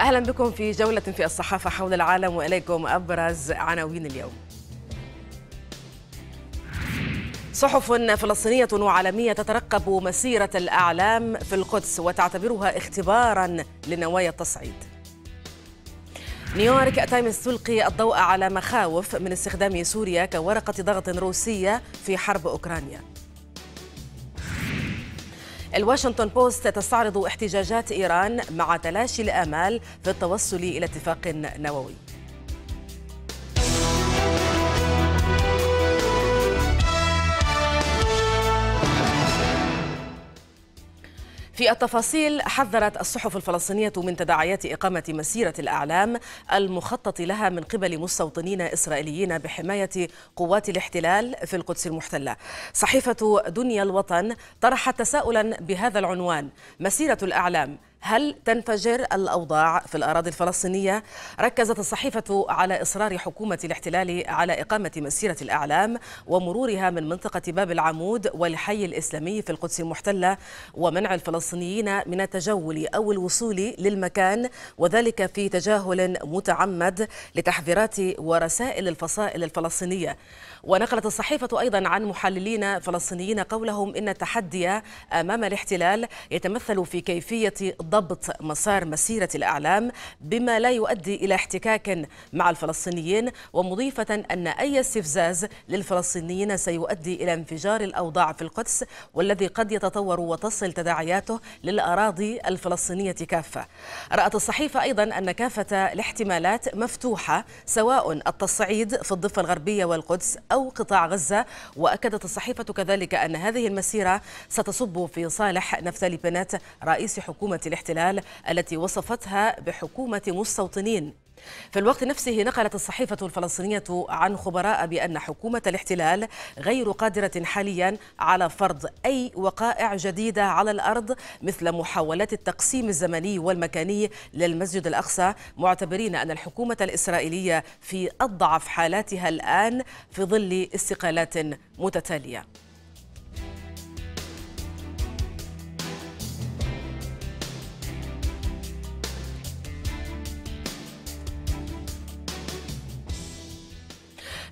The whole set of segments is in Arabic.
أهلا بكم في جولة في الصحافة حول العالم وإليكم أبرز عناوين اليوم صحف فلسطينية وعالمية تترقب مسيرة الأعلام في القدس وتعتبرها اختبارا لنوايا التصعيد نيويورك تايمز تلقي الضوء على مخاوف من استخدام سوريا كورقة ضغط روسية في حرب أوكرانيا الواشنطن بوست تستعرض احتجاجات إيران مع تلاشي الآمال في التوصل إلى اتفاق نووي في التفاصيل حذرت الصحف الفلسطينية من تداعيات إقامة مسيرة الأعلام المخطط لها من قبل مستوطنين إسرائيليين بحماية قوات الاحتلال في القدس المحتلة صحيفة دنيا الوطن طرحت تساؤلا بهذا العنوان مسيرة الأعلام هل تنفجر الأوضاع في الأراضي الفلسطينية؟ ركزت الصحيفة على إصرار حكومة الاحتلال على إقامة مسيرة الأعلام ومرورها من منطقة باب العمود والحي الإسلامي في القدس المحتلة ومنع الفلسطينيين من التجول أو الوصول للمكان وذلك في تجاهل متعمد لتحذيرات ورسائل الفصائل الفلسطينية ونقلت الصحيفة أيضا عن محللين فلسطينيين قولهم إن التحدي أمام الاحتلال يتمثل في كيفية ضبط مسار مسيرة الأعلام بما لا يؤدي إلى احتكاك مع الفلسطينيين ومضيفة أن أي استفزاز للفلسطينيين سيؤدي إلى انفجار الأوضاع في القدس والذي قد يتطور وتصل تداعياته للأراضي الفلسطينية كافة رأت الصحيفة أيضا أن كافة الاحتمالات مفتوحة سواء التصعيد في الضفة الغربية والقدس أو قطاع غزة وأكدت الصحيفة كذلك أن هذه المسيرة ستصب في صالح نفتالي بنات رئيس حكومة الاحتلال الاحتلال التي وصفتها بحكومة مستوطنين في الوقت نفسه نقلت الصحيفة الفلسطينية عن خبراء بأن حكومة الاحتلال غير قادرة حاليا على فرض أي وقائع جديدة على الأرض مثل محاولات التقسيم الزمني والمكاني للمسجد الأقصى معتبرين أن الحكومة الإسرائيلية في أضعف حالاتها الآن في ظل استقالات متتالية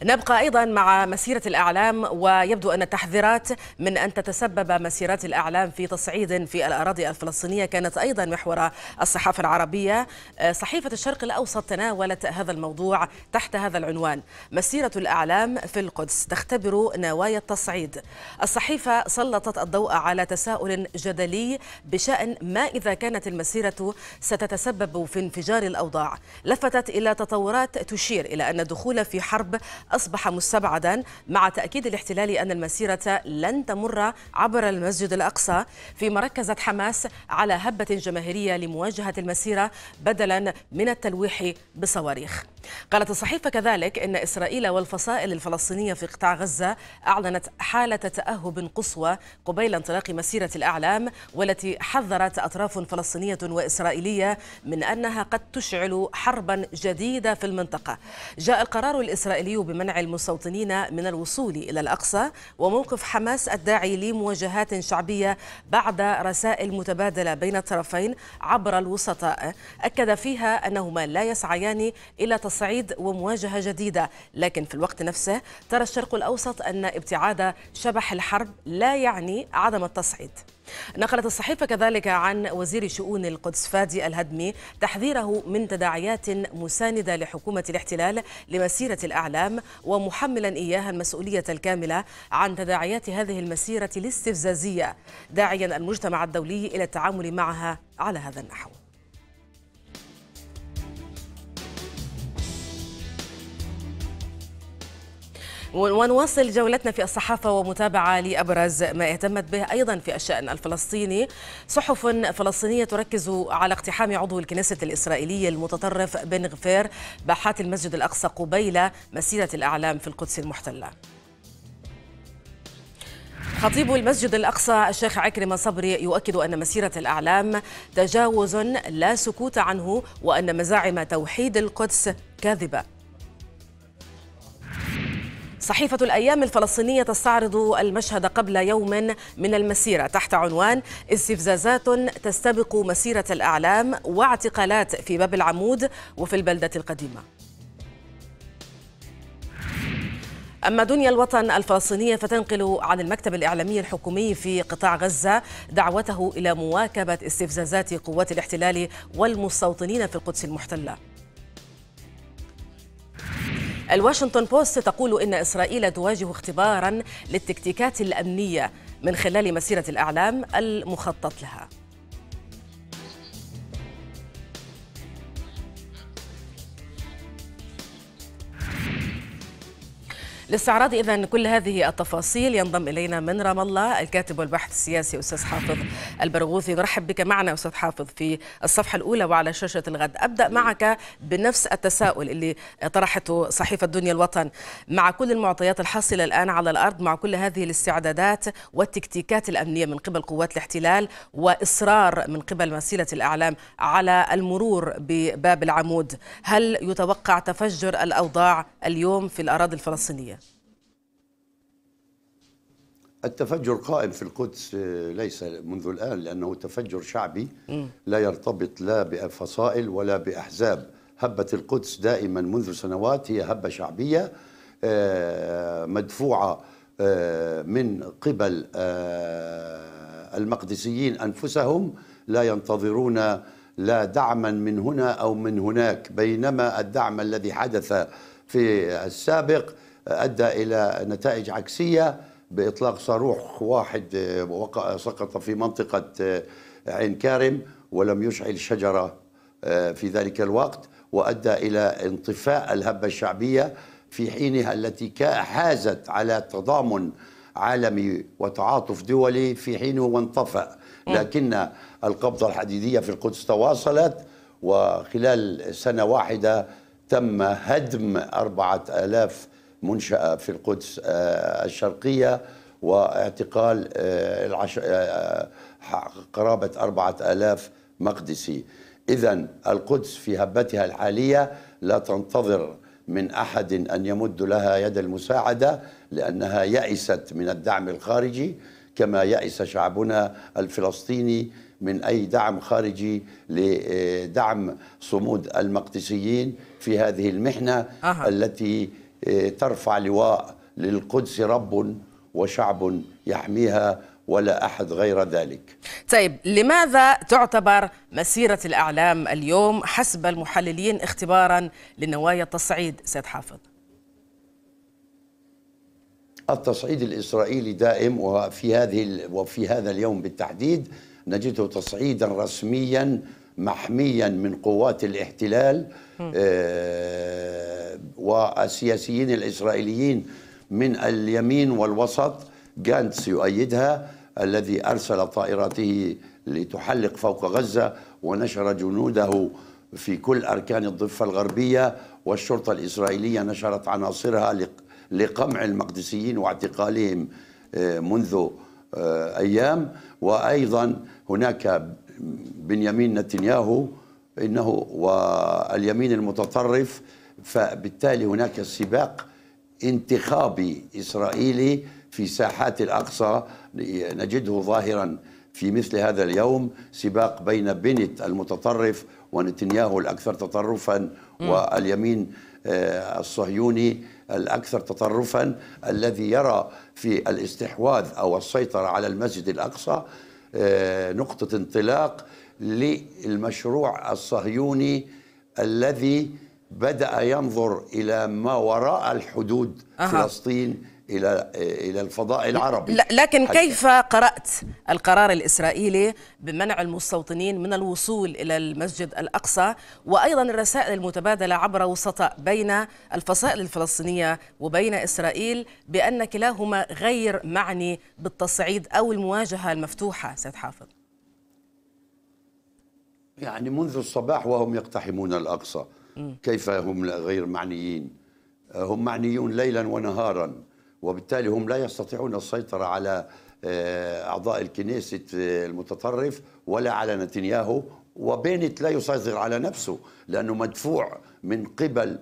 نبقى أيضا مع مسيرة الأعلام ويبدو أن التحذيرات من أن تتسبب مسيرات الأعلام في تصعيد في الأراضي الفلسطينية كانت أيضا محور الصحافة العربية آه، صحيفة الشرق الأوسط تناولت هذا الموضوع تحت هذا العنوان مسيرة الأعلام في القدس تختبر نوايا التصعيد الصحيفة سلطت الضوء على تساؤل جدلي بشأن ما إذا كانت المسيرة ستتسبب في انفجار الأوضاع لفتت إلى تطورات تشير إلى أن الدخول في حرب أصبح مستبعدا مع تأكيد الاحتلال أن المسيرة لن تمر عبر المسجد الأقصى فيما ركزت حماس على هبة جماهيرية لمواجهة المسيرة بدلا من التلويح بصواريخ قالت الصحيفة كذلك إن إسرائيل والفصائل الفلسطينية في قطاع غزة أعلنت حالة تأهب قصوى قبيل انطلاق مسيرة الأعلام والتي حذرت أطراف فلسطينية وإسرائيلية من أنها قد تشعل حربا جديدة في المنطقة جاء القرار الإسرائيلي بما ومنع المستوطنين من الوصول إلى الأقصى وموقف حماس الداعي لمواجهات شعبية بعد رسائل متبادلة بين الطرفين عبر الوسطاء أكد فيها أنهما لا يسعيان إلى تصعيد ومواجهة جديدة لكن في الوقت نفسه ترى الشرق الأوسط أن ابتعاد شبح الحرب لا يعني عدم التصعيد نقلت الصحيفة كذلك عن وزير شؤون القدس فادي الهدمي تحذيره من تداعيات مساندة لحكومة الاحتلال لمسيرة الأعلام ومحملا إياها المسؤولية الكاملة عن تداعيات هذه المسيرة الاستفزازية داعيا المجتمع الدولي إلى التعامل معها على هذا النحو ونواصل جولتنا في الصحافة ومتابعة لأبرز ما اهتمت به أيضا في الشأن الفلسطيني صحف فلسطينية تركز على اقتحام عضو الكنيسة الإسرائيلية المتطرف بن غفير باحات المسجد الأقصى قبيل مسيرة الأعلام في القدس المحتلة خطيب المسجد الأقصى الشيخ عكرمة صبري يؤكد أن مسيرة الأعلام تجاوز لا سكوت عنه وأن مزاعم توحيد القدس كاذبة صحيفة الأيام الفلسطينية تستعرض المشهد قبل يوم من المسيرة تحت عنوان استفزازات تستبق مسيرة الأعلام واعتقالات في باب العمود وفي البلدة القديمة أما دنيا الوطن الفلسطينية فتنقل عن المكتب الإعلامي الحكومي في قطاع غزة دعوته إلى مواكبة استفزازات قوات الاحتلال والمستوطنين في القدس المحتلة الواشنطن بوست تقول إن إسرائيل تواجه اختبارا للتكتيكات الأمنية من خلال مسيرة الإعلام المخطط لها لاستعراض إذا كل هذه التفاصيل ينضم إلينا من رام الله الكاتب والباحث السياسي أستاذ حافظ البرغوثي نرحب بك معنا أستاذ حافظ في الصفحة الأولى وعلى شاشة الغد أبدأ معك بنفس التساؤل اللي طرحته صحيفة دنيا الوطن مع كل المعطيات الحاصلة الآن على الأرض مع كل هذه الاستعدادات والتكتيكات الأمنية من قبل قوات الاحتلال وإصرار من قبل مسيلة الأعلام على المرور بباب العمود هل يتوقع تفجر الأوضاع اليوم في الأراضي الفلسطينية؟ التفجر قائم في القدس آه، ليس منذ الآن لأنه تفجر شعبي لا يرتبط لا بفصائل ولا بأحزاب هبة القدس دائما منذ سنوات هي هبة شعبية آه، مدفوعة آه، من قبل المقدسيين أنفسهم لا ينتظرون لا دعما من هنا أو من هناك بينما الدعم الذي حدث في السابق أدى إلى نتائج عكسية باطلاق صاروخ واحد آه، وقع سقط في منطقه آه، عين كارم ولم يشعل شجره آه، في ذلك الوقت وادى الى انطفاء الهبه الشعبيه في حينها التي حازت على تضامن عالمي وتعاطف دولي في حينه وانطفأ لكن القبضة الحديدية في القدس تواصلت وخلال سنة واحدة تم هدم أربعة آلاف منشأة في القدس آه، الشرقية واعتقال آه، آه، قرابة أربعة آلاف مقدسي إذا القدس في هبتها الحالية لا تنتظر من أحد أن يمد لها يد المساعدة لأنها يأست من الدعم الخارجي كما يأس شعبنا الفلسطيني من أي دعم خارجي لدعم صمود المقدسيين في هذه المحنة أحد. التي ترفع لواء للقدس رب وشعب يحميها ولا احد غير ذلك. طيب لماذا تعتبر مسيره الاعلام اليوم حسب المحللين اختبارا لنوايا التصعيد سيد حافظ؟ التصعيد الاسرائيلي دائم وفي هذه وفي هذا اليوم بالتحديد نجده تصعيدا رسميا محميا من قوات الاحتلال آه، والسياسيين الإسرائيليين من اليمين والوسط جانتس يؤيدها الذي أرسل طائراته لتحلق فوق غزة ونشر جنوده في كل أركان الضفة الغربية والشرطة الإسرائيلية نشرت عناصرها لقمع المقدسيين واعتقالهم آه، منذ آه، أيام وأيضا هناك بنيامين نتنياهو انه واليمين المتطرف فبالتالي هناك سباق انتخابي اسرائيلي في ساحات الاقصى نجده ظاهرا في مثل هذا اليوم سباق بين بنت المتطرف ونتنياهو الاكثر تطرفا واليمين آه، الصهيوني الاكثر تطرفا الذي يرى في الاستحواذ او السيطره على المسجد الاقصى آه، نقطه انطلاق للمشروع الصهيوني الذي بدأ ينظر إلى ما وراء الحدود أه. فلسطين إلى إلى الفضاء العربي لكن حتى. كيف قرأت القرار الإسرائيلي بمنع المستوطنين من الوصول إلى المسجد الأقصى وأيضا الرسائل المتبادلة عبر وسطاء بين الفصائل الفلسطينية وبين إسرائيل بأن كلاهما غير معني بالتصعيد أو المواجهة المفتوحة سيد حافظ يعني منذ الصباح وهم يقتحمون الأقصى كيف هم غير معنيين آه، هم معنيون ليلا ونهارا وبالتالي هم لا يستطيعون السيطرة على آه، أعضاء الكنيسة آه، المتطرف ولا على نتنياهو وبينت لا يسيطر على نفسه لأنه مدفوع من قبل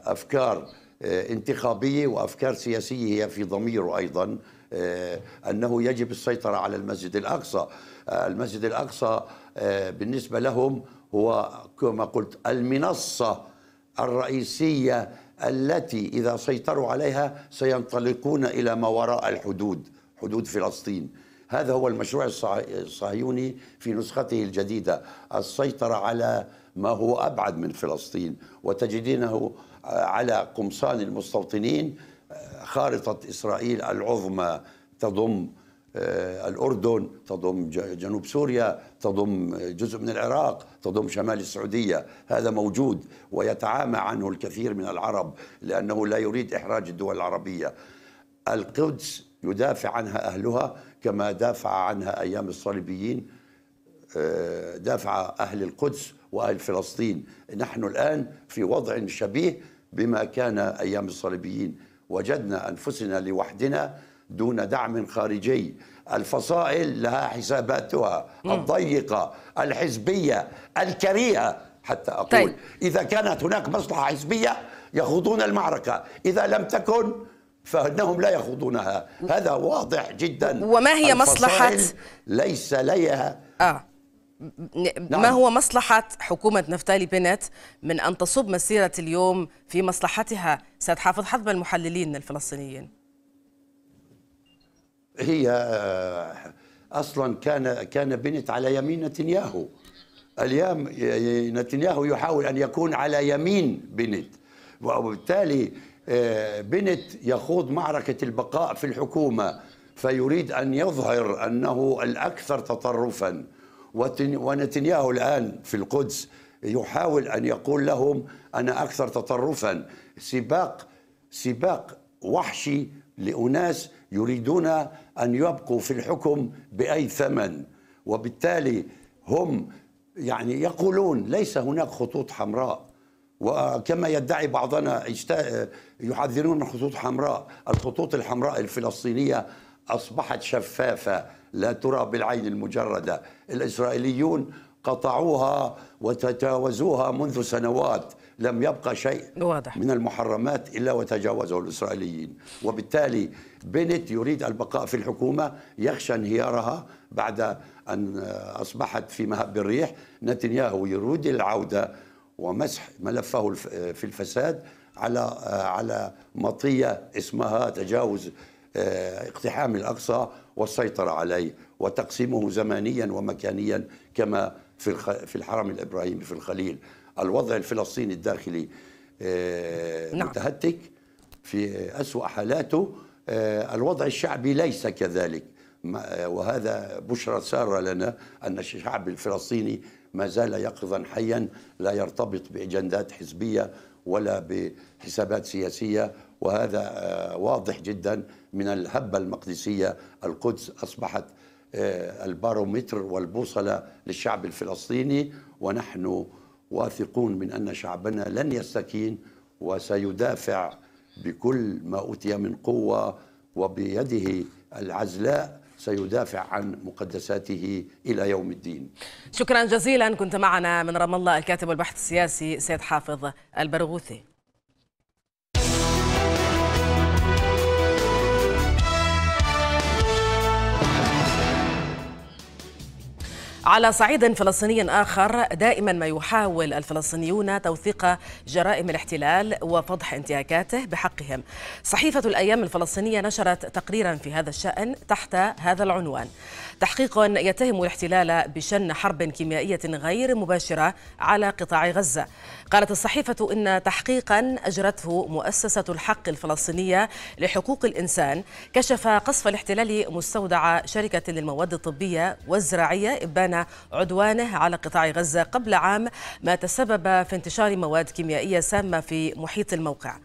أفكار انتخابية وأفكار سياسية هي في ضميره أيضا أنه يجب السيطرة على المسجد الأقصى المسجد الأقصى آه، بالنسبة لهم هو كما قلت المنصة الرئيسية التي إذا سيطروا عليها سينطلقون إلى ما وراء الحدود حدود فلسطين هذا هو المشروع الصهيوني في نسخته الجديدة السيطرة على ما هو أبعد من فلسطين وتجدينه على قمصان المستوطنين آه، خارطة إسرائيل العظمى تضم آه، الأردن تضم جنوب سوريا تضم جزء من العراق تضم شمال السعودية هذا موجود ويتعامى عنه الكثير من العرب لأنه لا يريد إحراج الدول العربية القدس يدافع عنها أهلها كما دافع عنها أيام الصليبيين آه، دافع أهل القدس وأهل فلسطين نحن الآن في وضع شبيه بما كان أيام الصليبيين وجدنا أنفسنا لوحدنا دون دعم خارجي الفصائل لها حساباتها الضيقة الحزبية الكريهة حتى أقول طيب. إذا كانت هناك مصلحة حزبية يخوضون المعركة إذا لم تكن فإنهم لا يخوضونها هذا واضح جدا وما هي مصلحة ليس لها آه. نعم. ما هو مصلحة حكومة نفتالي بنت من أن تصب مسيرة اليوم في مصلحتها سيد حافظ حسب المحللين الفلسطينيين هي آه، اصلا كان كان بنت على يمين نتنياهو اليوم نتنياهو يحاول ان يكون على يمين بنت وبالتالي آه، بنت يخوض معركه البقاء في الحكومه فيريد ان يظهر انه الاكثر تطرفا ونتنياهو الان في القدس يحاول ان يقول لهم انا اكثر تطرفا سباق سباق وحشي لاناس يريدون أن يبقوا في الحكم بأي ثمن وبالتالي هم يعني يقولون ليس هناك خطوط حمراء وكما يدعي بعضنا يحذرون من خطوط حمراء الخطوط الحمراء الفلسطينية أصبحت شفافة لا ترى بالعين المجردة الإسرائيليون قطعوها وتجاوزوها منذ سنوات لم يبقى شيء واضح. من المحرمات إلا وتجاوزه الإسرائيليين وبالتالي بنت يريد البقاء في الحكومة يخشى انهيارها بعد أن أصبحت في مهب الريح نتنياهو يريد العودة ومسح ملفه في الفساد على على مطيه اسمها تجاوز آه، اقتحام الاقصى والسيطره عليه وتقسيمه زمانيا ومكانيا كما في في الحرم الابراهيمي في الخليل الوضع الفلسطيني الداخلي آه، نعم. متهتك في أسوأ حالاته آه، الوضع الشعبي ليس كذلك آه، وهذا بشرى سارة لنا أن الشعب الفلسطيني ما زال يقظا حيا لا يرتبط بإجندات حزبية ولا بحسابات سياسية وهذا واضح جدا من الهبة المقدسية القدس أصبحت البارومتر والبوصلة للشعب الفلسطيني ونحن واثقون من أن شعبنا لن يستكين وسيدافع بكل ما أوتي من قوة وبيده العزلاء سيدافع عن مقدساته إلى يوم الدين شكرا جزيلا كنت معنا من رام الله الكاتب والباحث السياسي سيد حافظ البرغوثي على صعيد فلسطيني آخر دائما ما يحاول الفلسطينيون توثيق جرائم الاحتلال وفضح انتهاكاته بحقهم صحيفة الأيام الفلسطينية نشرت تقريرا في هذا الشأن تحت هذا العنوان تحقيق يتهم الاحتلال بشن حرب كيميائية غير مباشرة على قطاع غزة قالت الصحيفة إن تحقيقا أجرته مؤسسة الحق الفلسطينية لحقوق الإنسان كشف قصف الاحتلال مستودع شركة للمواد الطبية والزراعية إبان كان عدوانه على قطاع غزة قبل عام ما تسبب في انتشار مواد كيميائية سامة في محيط الموقع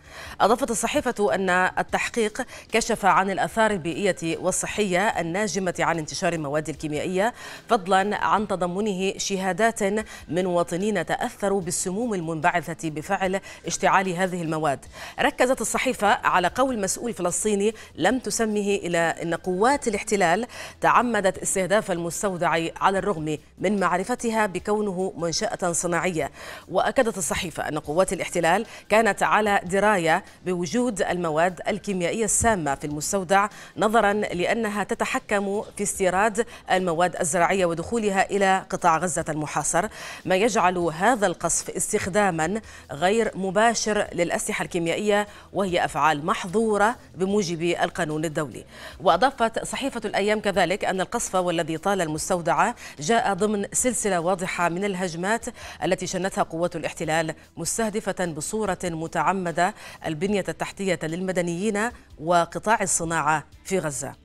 أضافت الصحيفة أن التحقيق كشف عن الأثار البيئية والصحية الناجمة عن انتشار المواد الكيميائية فضلا عن تضمنه شهادات من مواطنين تأثروا بالسموم المنبعثة بفعل اشتعال هذه المواد ركزت الصحيفة على قول مسؤول فلسطيني لم تسمه إلى أن قوات الاحتلال تعمدت استهداف المستودع على الرغم بالرغم من معرفتها بكونه منشأة صناعية وأكدت الصحيفة أن قوات الاحتلال كانت على دراية بوجود المواد الكيميائية السامة في المستودع نظرا لأنها تتحكم في استيراد المواد الزراعية ودخولها إلى قطاع غزة المحاصر ما يجعل هذا القصف استخداما غير مباشر للأسلحة الكيميائية وهي أفعال محظورة بموجب القانون الدولي وأضافت صحيفة الأيام كذلك أن القصف والذي طال المستودع جاء ضمن سلسلة واضحة من الهجمات التي شنتها قوات الاحتلال مستهدفة بصورة متعمدة البنية التحتية للمدنيين وقطاع الصناعة في غزة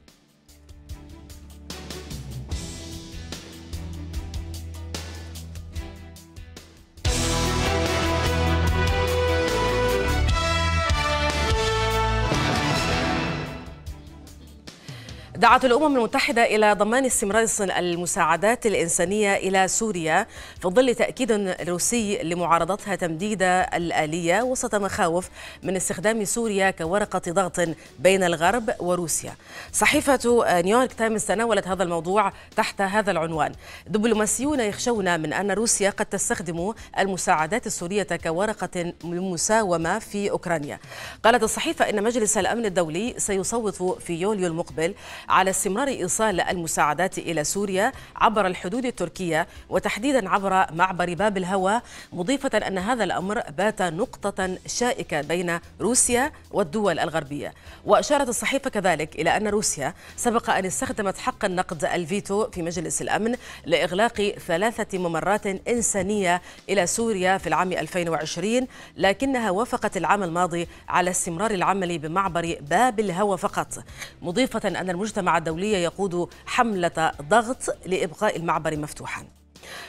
دعت الأمم المتحدة إلى ضمان استمرار المساعدات الإنسانية إلى سوريا في ظل تأكيد روسي لمعارضتها تمديد الآلية وسط مخاوف من استخدام سوريا كورقة ضغط بين الغرب وروسيا صحيفة نيويورك تايمز تناولت هذا الموضوع تحت هذا العنوان دبلوماسيون يخشون من أن روسيا قد تستخدم المساعدات السورية كورقة مساومة في أوكرانيا قالت الصحيفة إن مجلس الأمن الدولي سيصوت في يوليو المقبل على استمرار إيصال المساعدات إلى سوريا عبر الحدود التركية وتحديدا عبر معبر باب الهوى مضيفة أن هذا الأمر بات نقطة شائكة بين روسيا والدول الغربية وأشارت الصحيفة كذلك إلى أن روسيا سبق أن استخدمت حق النقد الفيتو في مجلس الأمن لإغلاق ثلاثة ممرات إنسانية إلى سوريا في العام 2020 لكنها وافقت العام الماضي على استمرار العمل بمعبر باب الهوى فقط مضيفة أن المجتمع المجتمع الدولية يقود حملة ضغط لإبقاء المعبر مفتوحاً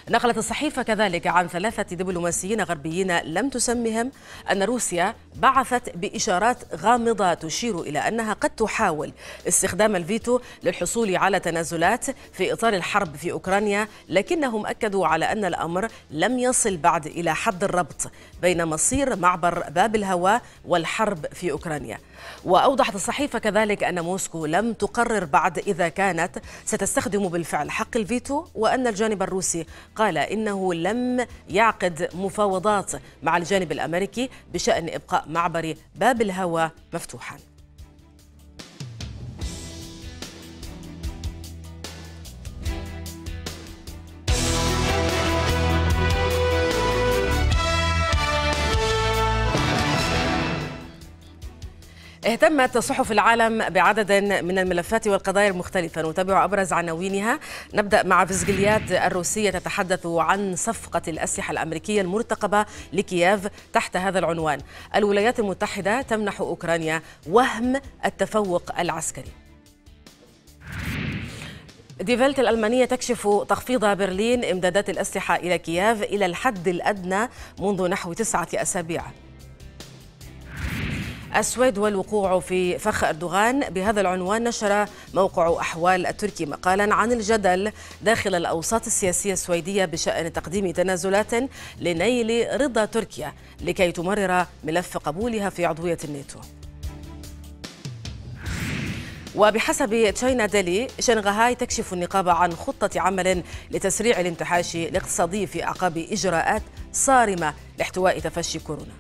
نقلت الصحيفة كذلك عن ثلاثة دبلوماسيين غربيين لم تسمهم أن روسيا بعثت بإشارات غامضة تشير إلى أنها قد تحاول استخدام الفيتو للحصول على تنازلات في إطار الحرب في أوكرانيا لكنهم أكدوا على أن الأمر لم يصل بعد إلى حد الربط بين مصير معبر باب الهواء والحرب في أوكرانيا وأوضحت الصحيفة كذلك أن موسكو لم تقرر بعد إذا كانت ستستخدم بالفعل حق الفيتو وأن الجانب الروسي قال إنه لم يعقد مفاوضات مع الجانب الأمريكي بشأن إبقاء معبر باب الهوى مفتوحاً اهتمت صحف العالم بعدد من الملفات والقضايا المختلفة نتابع أبرز عناوينها نبدأ مع فيزجليات الروسية تتحدث عن صفقة الأسلحة الأمريكية المرتقبة لكييف تحت هذا العنوان الولايات المتحدة تمنح أوكرانيا وهم التفوق العسكري ديفيلت الألمانية تكشف تخفيض برلين إمدادات الأسلحة إلى كييف إلى الحد الأدنى منذ نحو تسعة أسابيع السويد والوقوع في فخ أردوغان بهذا العنوان نشر موقع أحوال التركي مقالا عن الجدل داخل الأوساط السياسية السويدية بشأن تقديم تنازلات لنيل رضا تركيا لكي تمرر ملف قبولها في عضوية الناتو وبحسب تشاينا ديلي شنغهاي تكشف النقاب عن خطة عمل لتسريع الانتحاش الاقتصادي في أعقاب إجراءات صارمة لاحتواء تفشي كورونا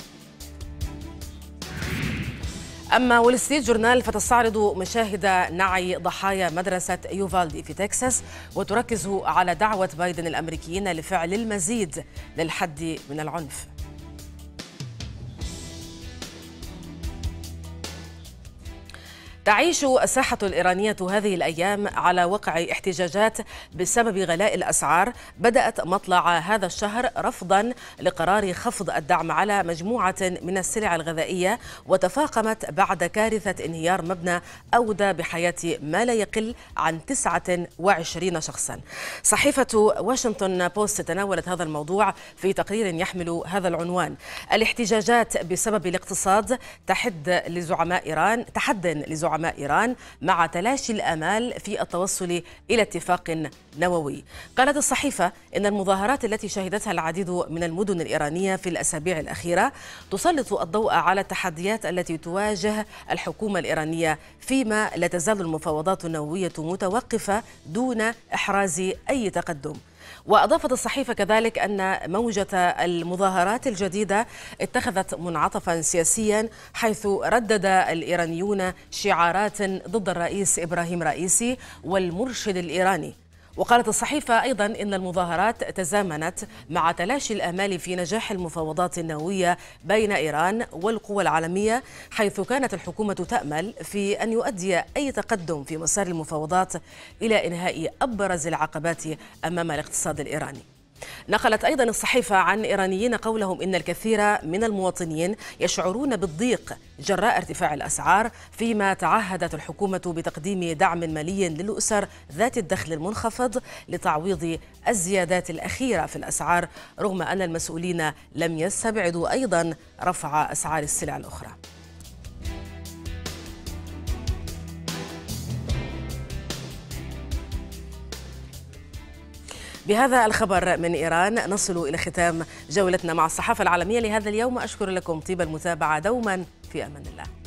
أما وول جورنال فتستعرض مشاهد نعي ضحايا مدرسة يوفالدي في تكساس وتركز على دعوة بايدن الأمريكيين لفعل المزيد للحد من العنف تعيش الساحة الإيرانية هذه الأيام على وقع احتجاجات بسبب غلاء الأسعار بدأت مطلع هذا الشهر رفضا لقرار خفض الدعم على مجموعة من السلع الغذائية وتفاقمت بعد كارثة انهيار مبنى أودى بحياة ما لا يقل عن 29 شخصا صحيفة واشنطن بوست تناولت هذا الموضوع في تقرير يحمل هذا العنوان الاحتجاجات بسبب الاقتصاد تحد لزعماء إيران تحد لزعماء زعماء إيران مع تلاشي الآمال في التوصل إلى اتفاق نووي قالت الصحيفة إن المظاهرات التي شهدتها العديد من المدن الإيرانية في الأسابيع الأخيرة تسلط الضوء على التحديات التي تواجه الحكومة الإيرانية فيما لا تزال المفاوضات النووية متوقفة دون إحراز أي تقدم وأضافت الصحيفة كذلك أن موجة المظاهرات الجديدة اتخذت منعطفا سياسيا حيث ردد الإيرانيون شعارات ضد الرئيس إبراهيم رئيسي والمرشد الإيراني وقالت الصحيفة أيضا إن المظاهرات تزامنت مع تلاشي الآمال في نجاح المفاوضات النووية بين إيران والقوى العالمية حيث كانت الحكومة تأمل في أن يؤدي أي تقدم في مسار المفاوضات إلى إنهاء أبرز العقبات أمام الاقتصاد الإيراني نقلت أيضا الصحيفة عن إيرانيين قولهم إن الكثير من المواطنين يشعرون بالضيق جراء ارتفاع الأسعار فيما تعهدت الحكومة بتقديم دعم مالي للأسر ذات الدخل المنخفض لتعويض الزيادات الأخيرة في الأسعار رغم أن المسؤولين لم يستبعدوا أيضا رفع أسعار السلع الأخرى بهذا الخبر من إيران نصل إلى ختام جولتنا مع الصحافة العالمية لهذا اليوم أشكر لكم طيب المتابعة دوما في أمان الله